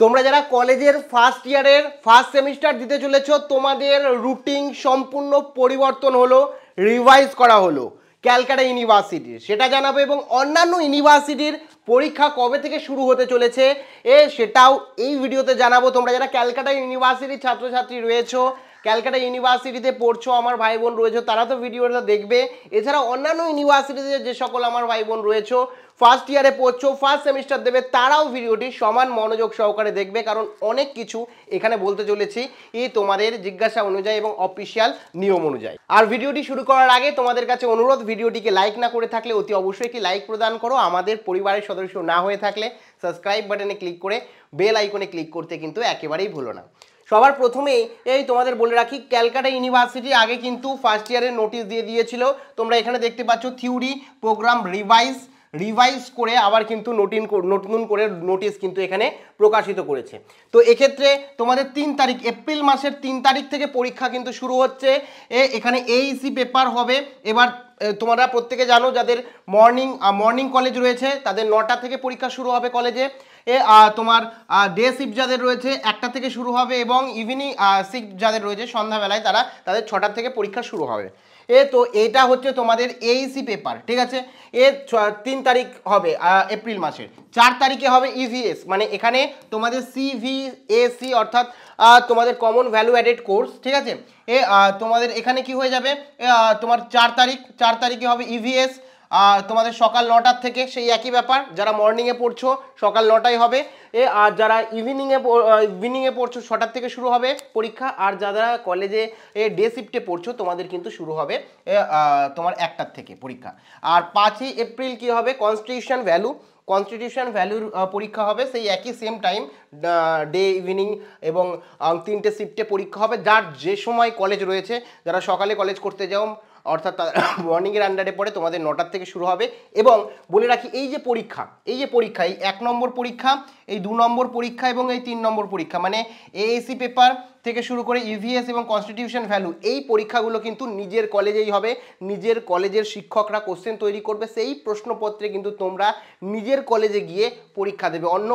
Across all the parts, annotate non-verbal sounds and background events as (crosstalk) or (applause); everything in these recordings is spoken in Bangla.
তোমরা যারা কলেজের ফার্স্ট ইয়ারের ফার্স্ট সেমিস্টার দিতে চলেছ তোমাদের রুটিন সম্পূর্ণ পরিবর্তন হলো রিভাইজ করা হলো ক্যালকাটা ইউনিভার্সিটির সেটা জানাবো এবং অন্যান্য ইউনিভার্সিটির পরীক্ষা কবে থেকে শুরু হতে চলেছে এ সেটাও এই ভিডিওতে জানাবো তোমরা যারা ক্যালকাটা ইউনিভার্সিটির ছাত্রছাত্রী রয়েছো ক্যালকাটা ইউনিভার্সিটিতে পড়ছো আমার ভাই বোন রয়েছে তারা তো ভিডিওটা দেখবে এছাড়া অন্যান্য ইউনিভার্সিটিতে যে সকল আমার ভাই বোন রয়েছে ফার্স্ট ইয়ারে পড়ছো ফার্স্ট সেমিস্টার দেবে তারাও ভিডিওটি সমান মনোযোগ সহকারে দেখবে কারণ অনেক কিছু এখানে বলতে চলেছি এই তোমাদের জিজ্ঞাসা অনুযায়ী এবং অফিসিয়াল নিয়ম অনুযায়ী আর ভিডিওটি শুরু করার আগে তোমাদের কাছে অনুরোধ ভিডিওটিকে লাইক না করে থাকলে অতি অবশ্যই একটি লাইক প্রদান করো আমাদের পরিবারের সদস্য না হয়ে থাকলে সাবস্ক্রাইব বাটনে ক্লিক করে বেল আইকনে ক্লিক করতে কিন্তু একেবারেই ভুলো না সবার প্রথমেই এই তোমাদের বলে রাখি ক্যালকাটা ইউনিভার্সিটি আগে কিন্তু ফার্স্ট ইয়ারের নোটিশ দিয়ে দিয়েছিল তোমরা এখানে দেখতে পাচ্ছ থিওরি প্রোগ্রাম রিভাইজ রিভাইজ করে আবার কিন্তু নোটিন নতুন করে নোটিশ কিন্তু এখানে প্রকাশিত করেছে তো এক্ষেত্রে তোমাদের তিন তারিখ এপ্রিল মাসের তিন তারিখ থেকে পরীক্ষা কিন্তু শুরু হচ্ছে এখানে এইসি পেপার e হবে এবার তোমরা প্রত্যেকে জানো যাদের মর্নিং মর্নিং কলেজ রয়েছে তাদের নটা থেকে পরীক্ষা শুরু হবে কলেজে তোমার ডে শিফট যাদের রয়েছে একটা থেকে শুরু হবে এবং ইভিনিং শিফট যাদের রয়েছে সন্ধ্যাবেলায় তারা তাদের ছটার থেকে পরীক্ষা শুরু হবে এ তো এটা হচ্ছে তোমাদের এইসি পেপার e ঠিক আছে এ তিন তারিখ হবে এপ্রিল মাসের চার তারিখে হবে ইভিএস e মানে এখানে তোমাদের সিভিএসি অর্থাৎ তোমাদের কমন ভ্যালু অ্যাডেড কোর্স ঠিক আছে এ তোমাদের এখানে কি হয়ে যাবে তোমার চার তারিখ চার তারিখে হবে ইভিএস e তোমাদের সকাল নটার থেকে সেই একই ব্যাপার যারা মর্নিংয়ে পড়ছো সকাল নটায় হবে এ আর যারা ইভিনিংয়ে ইভিনিংয়ে পড়ছো ছটার থেকে শুরু হবে পরীক্ষা আর যারা কলেজে এ ডে শিফটে পড়ছো তোমাদের কিন্তু শুরু হবে তোমার একটার থেকে পরীক্ষা আর পাঁচই এপ্রিল কি হবে কনস্টিটিউশন ভ্যালু কনস্টিটিউশন ভ্যালুর পরীক্ষা হবে সেই একই সেম টাইম ডে ইভিনিং এবং তিনটে শিফটে পরীক্ষা হবে যার যে সময় কলেজ রয়েছে যারা সকালে কলেজ করতে যাও অর্থাৎ মর্নিংয়ের আন্ডারে (coughs) পড়ে তোমাদের নটার থেকে শুরু হবে এবং বলে রাখি এই যে পরীক্ষা এই যে পরীক্ষা এই এক নম্বর পরীক্ষা এই দু নম্বর পরীক্ষা এবং এই তিন নম্বর পরীক্ষা মানে এএসি পেপার থেকে শুরু করে ইভিএস e এবং কনস্টিটিউশন ভ্যালু এই পরীক্ষাগুলো কিন্তু নিজের কলেজেই হবে নিজের কলেজের শিক্ষকরা কোশ্চেন তৈরি করবে সেই প্রশ্নপত্রে কিন্তু তোমরা নিজের কলেজে গিয়ে পরীক্ষা দেবে অন্য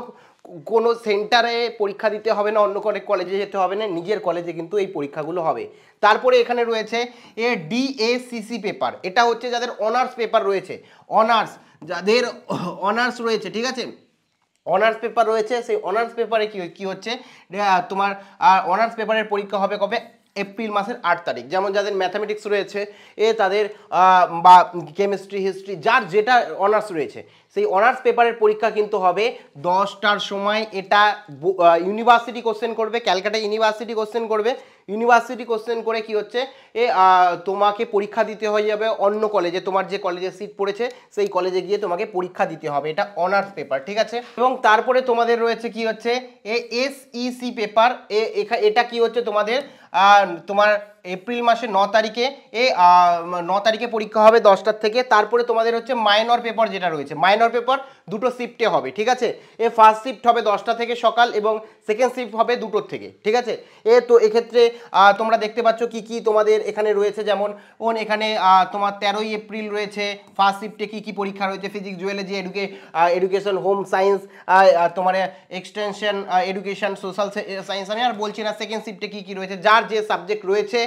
কোনো সেন্টারে পরীক্ষা দিতে হবে না অন্য কোনো কলেজে যেতে হবে না নিজের কলেজে কিন্তু এই পরীক্ষাগুলো হবে তারপরে এখানে রয়েছে এ ডিএসিসি পেপার এটা হচ্ছে যাদের অনার্স পেপার রয়েছে অনার্স যাদের অনার্স রয়েছে ঠিক আছে অনার্স পেপার রয়েছে সেই অনার্স পেপারে কী কী হচ্ছে তোমার অনার্স পেপারের পরীক্ষা হবে কবে এপ্রিল মাসের আট তারিখ যেমন যাদের ম্যাথামেটিক্স রয়েছে এ তাদের বা কেমিস্ট্রি হিস্ট্রি যার যেটা অনার্স রয়েছে সেই অনার্স পেপারের পরীক্ষা কিন্তু হবে দশটার সময় এটা ইউনিভার্সিটি কোশ্চেন করবে ক্যালকাটা ইউনিভার্সিটি কোশ্চেন করবে ইউনিভার্সিটি কোশ্চেন করে কি হচ্ছে এ তোমাকে পরীক্ষা দিতে হয়ে যাবে অন্য কলেজে তোমার যে কলেজে সিট পড়েছে সেই কলেজে গিয়ে তোমাকে পরীক্ষা দিতে হবে এটা অনার্স পেপার ঠিক আছে এবং তারপরে তোমাদের রয়েছে কি হচ্ছে এ এসইসি পেপার e এ এটা কি হচ্ছে তোমাদের তোমার এপ্রিল মাসে ন তারিখে এ ন তারিখে পরীক্ষা হবে দশটার থেকে তারপরে তোমাদের হচ্ছে মাইনর পেপার যেটা রয়েছে মাইনর পেপার দুটো শিফটে হবে ঠিক আছে এ ফার্স্ট শিফট হবে দশটা থেকে সকাল এবং সেকেন্ড শিফট হবে দুটোর থেকে ঠিক আছে এ তো এক্ষেত্রে তোমরা দেখতে পাচ্ছ কি কি তোমাদের এখানে রয়েছে যেমন ওন এখানে তোমার তেরোই এপ্রিল রয়েছে ফার্স্ট শিফটে কী কী পরীক্ষা রয়েছে ফিজিক্স জুয়েলজি এডুকে এডুকেশন হোম সায়েন্স তোমার এক্সটেনশন এডুকেশন সোশ্যাল সায়েন্স আমি আর বলছি না সেকেন্ড শিফটে কী কী রয়েছে যার যে সাবজেক্ট রয়েছে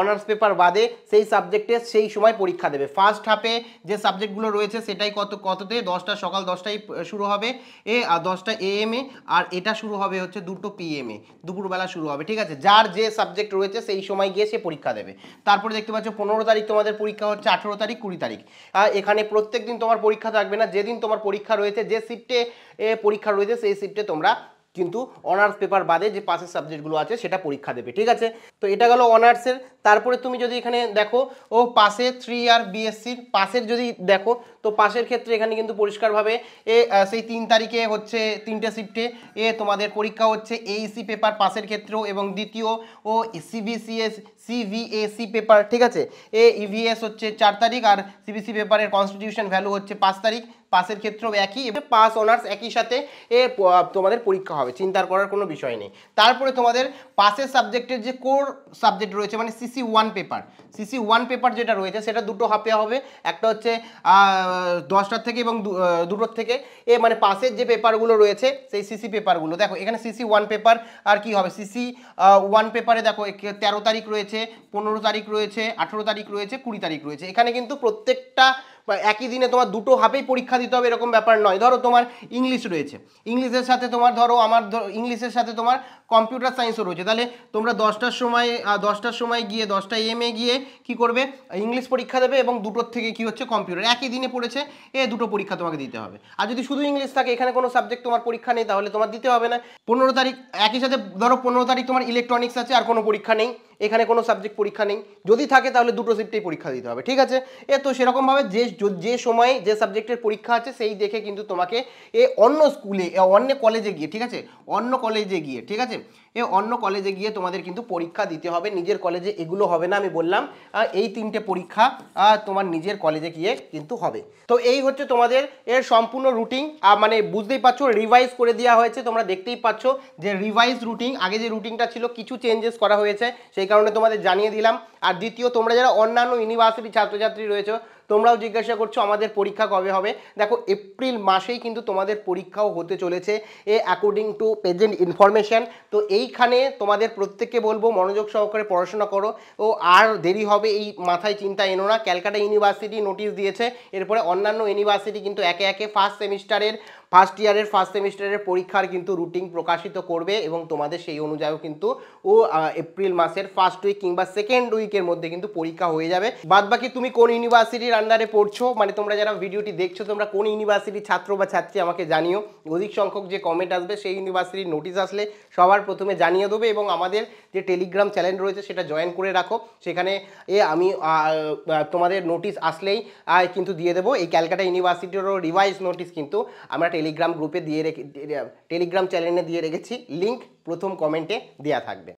অনার্স পেপার বাদে সেই সাবজেক্টে সেই সময় পরীক্ষা দেবে ফার্স্ট হাফে যে সাবজেক্টগুলো রয়েছে সেটাই কত কততে দশটা সকাল দশটায় শুরু হবে এ আর দশটা এম এ আর এটা শুরু হবে হচ্ছে দুটো এম এ দুপুরবেলা শুরু হবে ঠিক আছে যার যে সাবজেক্ট রয়েছে সেই সময় গিয়ে সে পরীক্ষা দেবে তারপরে দেখতে পাচ্ছ পনেরো তারিখ তোমাদের পরীক্ষা হচ্ছে আঠেরো তারিখ কুড়ি তারিখ এখানে প্রত্যেক দিন তোমার পরীক্ষা থাকবে না যেদিন তোমার পরীক্ষা রয়েছে যে শিফটে পরীক্ষা রয়েছে সেই শিফটে তোমরা কিন্তু অনার্স পেপার বাদে যে পাশের সাবজেক্টগুলো আছে সেটা পরীক্ষা দেবে ঠিক আছে তো এটা গেলো অনার্সের তারপরে তুমি যদি এখানে দেখো ও পাশে থ্রি আর বিএসসির পাশের যদি দেখো তো পাশের ক্ষেত্রে এখানে কিন্তু পরিষ্কারভাবে এ সেই তিন তারিখে হচ্ছে তিনটে শিফটে এ তোমাদের পরীক্ষা হচ্ছে এইসি পেপার পাশের ক্ষেত্রেও এবং দ্বিতীয় ও সিবিসিএস সিভিএসি পেপার ঠিক আছে এ ইভিএস e হচ্ছে চার তারিখ আর সিবিসি পেপারের কনস্টিটিউশন ভ্যালু হচ্ছে পাঁচ তারিখ পাসের ক্ষেত্রেও একই এবং পাস অনার্স একই সাথে এ তোমাদের পরীক্ষা হবে চিন্তার করার কোনো বিষয় নেই তারপরে তোমাদের পাসের সাবজেক্টের যে কোর সাবজেক্ট রয়েছে মানে CC one paper CC one paper যেটা রয়েছে সেটা দুটো হাফে হবে একটা হচ্ছে দশটার থেকে এবং দুটোর থেকে এ মানে পাসের যে পেপারগুলো রয়েছে সেই সিসি পেপারগুলো দেখো এখানে সিসি ওয়ান পেপার আর কি হবে সিসি ওয়ান পেপারে দেখো তেরো তারিখ রয়েছে পনেরো তারিখ রয়েছে আঠেরো তারিখ রয়েছে কুড়ি তারিখ রয়েছে এখানে কিন্তু প্রত্যেকটা একই দিনে তোমার দুটো হাফেই পরীক্ষা দিতে হবে এরকম ব্যাপার নয় ধরো তোমার ইংলিশ রয়েছে ইংলিশের সাথে তোমার ধরো আমার ইংলিশের সাথে তোমার কম্পিউটার সায়েন্সও রয়েছে তাহলে তোমরা দশটার সময় দশটার সময় গিয়ে দশটা এম এ গিয়ে কি করবে ইংলিশ পরীক্ষা দেবে এবং দুটোর থেকে কি হচ্ছে কম্পিউটার একই দিনে পড়েছে এ দুটো পরীক্ষা তোমাকে দিতে হবে আর যদি শুধু ইংলিশ থাকে এখানে কোনো সাবজেক্ট তোমার পরীক্ষা নেই তাহলে তোমার দিতে হবে না পনেরো তারিখ একই সাথে ধরো পনেরো তারিখ তোমার ইলেকট্রনিক্স আছে আর কোনো পরীক্ষা নেই এখানে কোনো সাবজেক্ট পরীক্ষা নেই যদি থাকে তাহলে দুটো শিফটেই পরীক্ষা দিতে হবে ঠিক আছে এ তো সেরকমভাবে যে যে সময়ে যে সাবজেক্টের পরীক্ষা আছে সেই দেখে কিন্তু তোমাকে এ অন্য স্কুলে অন্য কলেজে গিয়ে ঠিক আছে অন্য কলেজে গিয়ে ঠিক আছে এ অন্য কলেজে গিয়ে তোমাদের কিন্তু পরীক্ষা দিতে হবে নিজের কলেজে এগুলো হবে না আমি বললাম এই তিনটে পরীক্ষা তোমার নিজের কলেজে গিয়ে কিন্তু হবে তো এই হচ্ছে তোমাদের এর সম্পূর্ণ রুটিন মানে বুঝতেই পারছো রিভাইজ করে দেওয়া হয়েছে তোমরা দেখতেই পাচ্ছ যে রিভাইজ রুটিন আগে যে রুটিনটা ছিল কিছু চেঞ্জেস করা হয়েছে সেই সেই কারণে তোমাদের জানিয়ে দিলাম আর দ্বিতীয় তোমরা যারা অন্যান্য ইউনিভার্সিটি ছাত্রছাত্রী রয়েছে তোমরাও জিজ্ঞাসা করছো আমাদের পরীক্ষা কবে হবে দেখো এপ্রিল মাসেই কিন্তু তোমাদের পরীক্ষাও হতে চলেছে এ অ্যাকর্ডিং টু প্রেজেন্ট ইনফরমেশান তো এইখানে তোমাদের প্রত্যেককে বলবো মনোযোগ সহকারে পড়াশোনা করো ও আর দেরি হবে এই মাথায় চিন্তা এনো না ক্যালকাটা ইউনিভার্সিটি নোটিশ দিয়েছে এরপরে অন্যান্য ইউনিভার্সিটি কিন্তু একে একে ফার্স্ট সেমিস্টারের ফার্স্ট ইয়ারের ফার্স্ট সেমিস্টারের পরীক্ষার কিন্তু রুটিন প্রকাশিত করবে এবং তোমাদের সেই অনুযায়ীও কিন্তু ও এপ্রিল মাসের ফার্স্ট উইক কিংবা সেকেন্ড উইকের মধ্যে কিন্তু পরীক্ষা হয়ে যাবে বাদ বাকি তুমি কোন ইউনিভার্সিটির আন্ডারে পড়ছো মানে তোমরা যারা ভিডিওটি দেখছো তোমরা কোন ইউনিভার্সিটির ছাত্র বা ছাত্রী আমাকে জানিও অধিক সংখ্যক যে কমেন্ট আসবে সেই ইউনিভার্সিটির নোটিশ আসলে সবার প্রথমে জানিয়ে দেবে এবং আমাদের যে টেলিগ্রাম চ্যানেল রয়েছে সেটা জয়েন করে রাখো সেখানে এ আমি তোমাদের নোটিশ আসলেই কিন্তু দিয়ে দেবো এই ক্যালকাটা ইউনিভার্সিটিরও রিভাইজ নোটিশ কিন্তু আমরা টেলিগ্রাম গ্রুপে দিয়ে রেখে টেলিগ্রাম চ্যানেলে দিয়ে রেখেছি লিঙ্ক প্রথম কমেন্টে দেওয়া থাকবে